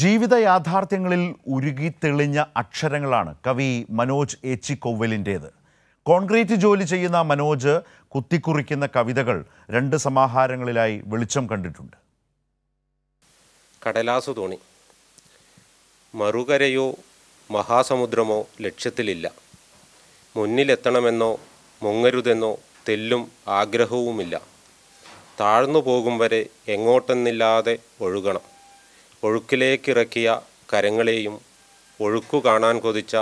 ജീവിത യാഥാർത്ഥ്യങ്ങളിൽ തെളിഞ്ഞ അക്ഷരങ്ങളാണ് കവി മനോജ് കൊവ്വലിൻ്റേത് കോൺക്രീറ്റ് ജോലി ചെയ്യുന്ന മനോജ് കുത്തിക്കുറിക്കുന്ന കവിതകൾ രണ്ട് സമാഹാരങ്ങളിലായി വെളിച്ചം കണ്ടിട്ടുണ്ട് കടലാസു തോണി മറുകരയോ മഹാസമുദ്രമോ ലക്ഷ്യത്തിലില്ല മുന്നിലെത്തണമെന്നോ മുങ്ങരുതെന്നോ തെല്ലും ആഗ്രഹവുമില്ല താഴ്ന്നു പോകും വരെ എങ്ങോട്ടെന്നില്ലാതെ ഒഴുകണം ഒഴുക്കിലേക്കിറക്കിയ കരങ്ങളെയും ഒഴുക്കു കാണാൻ കൊതിച്ച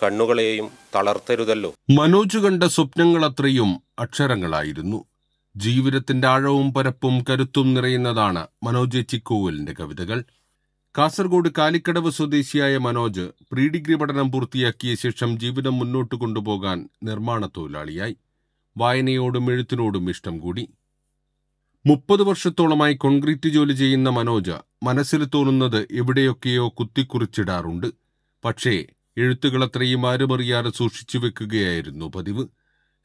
കണ്ണുകളെയും തളർത്തരുതല്ലോ മനോജ് കണ്ട സ്വപ്നങ്ങളത്രയും അക്ഷരങ്ങളായിരുന്നു ജീവിതത്തിന്റെ ആഴവും പരപ്പും കരുത്തും നിറയുന്നതാണ് മനോജ് ചിക്കോവലിന്റെ കവിതകൾ കാസർഗോഡ് കാലിക്കടവ് സ്വദേശിയായ മനോജ് പ്രീ ഡിഗ്രി പഠനം പൂർത്തിയാക്കിയ ശേഷം ജീവിതം മുന്നോട്ട് കൊണ്ടുപോകാൻ നിർമ്മാണ തൊഴിലാളിയായി വായനയോടും എഴുത്തിനോടും ഇഷ്ടം കൂടി മുപ്പത് വർഷത്തോളമായി കോൺക്രീറ്റ് ജോലി ചെയ്യുന്ന മനോജ മനസ്സിൽ തോന്നുന്നത് എവിടെയൊക്കെയോ കുത്തിക്കുറിച്ചിടാറുണ്ട് പക്ഷേ എഴുത്തുകളത്രയും ആരുമറിയാതെ സൂക്ഷിച്ചു വെക്കുകയായിരുന്നു പതിവ്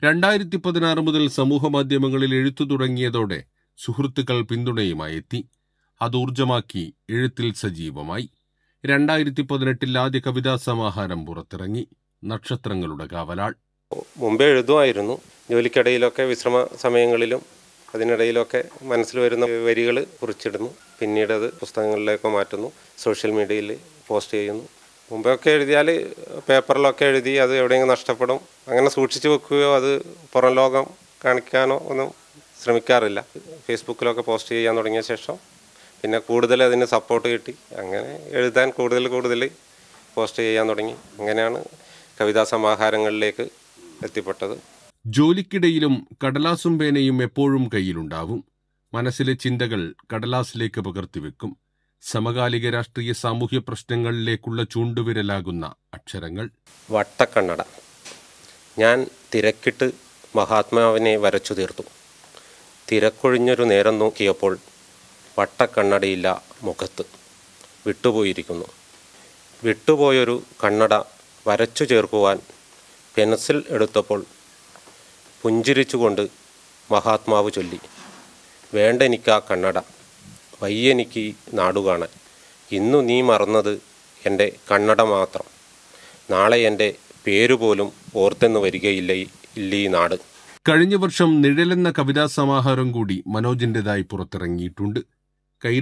രണ്ടായിരത്തി പതിനാറ് മുതൽ സമൂഹമാധ്യമങ്ങളിൽ എഴുത്തു തുടങ്ങിയതോടെ സുഹൃത്തുക്കൾ പിന്തുണയുമായി എത്തി അതൂർജമാക്കി എഴുത്തിൽ സജീവമായി രണ്ടായിരത്തി പതിനെട്ടിൽ ആദ്യ കവിതാ സമാഹാരം പുറത്തിറങ്ങി നക്ഷത്രങ്ങളുടെ കാവലാൾ മുമ്പേ എഴുതുമായിരുന്നു ജോലിക്കിടയിലൊക്കെ വിശ്രമ സമയങ്ങളിലും അതിനിടയിലൊക്കെ മനസ്സിൽ വരുന്ന വരികൾ കുറിച്ചിടുന്നു പിന്നീട് അത് പുസ്തകങ്ങളിലേക്ക് മാറ്റുന്നു സോഷ്യൽ മീഡിയയിൽ പോസ്റ്റ് ചെയ്യുന്നു മുമ്പെയൊക്കെ എഴുതിയാൽ പേപ്പറിലൊക്കെ എഴുതി അത് എവിടെയെങ്കിലും നഷ്ടപ്പെടും അങ്ങനെ സൂക്ഷിച്ചു വെക്കുകയോ അത് പുറം ലോകം കാണിക്കാനോ ഒന്നും ശ്രമിക്കാറില്ല ഫേസ്ബുക്കിലൊക്കെ പോസ്റ്റ് ചെയ്യാൻ തുടങ്ങിയ ശേഷം പിന്നെ കൂടുതൽ അതിന് സപ്പോർട്ട് കിട്ടി അങ്ങനെ എഴുതാൻ കൂടുതൽ കൂടുതൽ പോസ്റ്റ് ചെയ്യാൻ തുടങ്ങി അങ്ങനെയാണ് കവിതാ സമാഹാരങ്ങളിലേക്ക് എത്തിപ്പെട്ടത് ജോലിക്കിടയിലും കടലാസും പേനയും എപ്പോഴും കയ്യിലുണ്ടാവും മനസ്സിലെ ചിന്തകൾ കടലാസിലേക്ക് പകർത്തിവെക്കും സമകാലിക രാഷ്ട്രീയ സാമൂഹ്യ പ്രശ്നങ്ങളിലേക്കുള്ള ചൂണ്ടുവിരലാകുന്ന അക്ഷരങ്ങൾ വട്ടക്കണ്ണട ഞാൻ തിരക്കിട്ട് മഹാത്മാവിനെ വരച്ചു തീർത്തു തിരക്കൊഴിഞ്ഞൊരു നേരം നോക്കിയപ്പോൾ വട്ടക്കണ്ണടയില്ല മുഖത്ത് വിട്ടുപോയിരിക്കുന്നു വിട്ടുപോയൊരു കണ്ണട വരച്ചു ചേർക്കുവാൻ പെൻസിൽ എടുത്തപ്പോൾ പുഞ്ചിരിച്ചുകൊണ്ട് മഹാത്മാവ് ചൊല്ലി വേണ്ട എനിക്ക് ആ കണ്ണട വയ്യെനിക്ക് നാടുകാണാൻ ഇന്നു നീ മറന്നത് എൻ്റെ കണ്ണട മാത്രം നാളെ എൻ്റെ പേരുപോലും ഓർത്തെന്ന് വരികയില്ല ഈ നാട് കഴിഞ്ഞ വർഷം നിഴലെന്ന കവിതാ സമാഹാരം കൂടി മനോജിൻ്റെതായി പുറത്തിറങ്ങിയിട്ടുണ്ട് കൈ